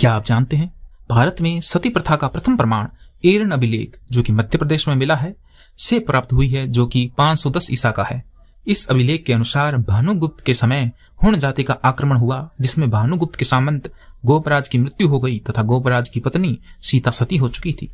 क्या आप जानते हैं भारत में सती प्रथा का प्रथम प्रमाण एरन अभिलेख जो कि मध्य प्रदेश में मिला है से प्राप्त हुई है जो कि 510 ईसा का है इस अभिलेख के अनुसार भानुगुप्त के समय हुण जाति का आक्रमण हुआ जिसमें भानुगुप्त के सामंत गोपराज की मृत्यु हो गई तथा गोपराज की पत्नी सीता सती हो चुकी थी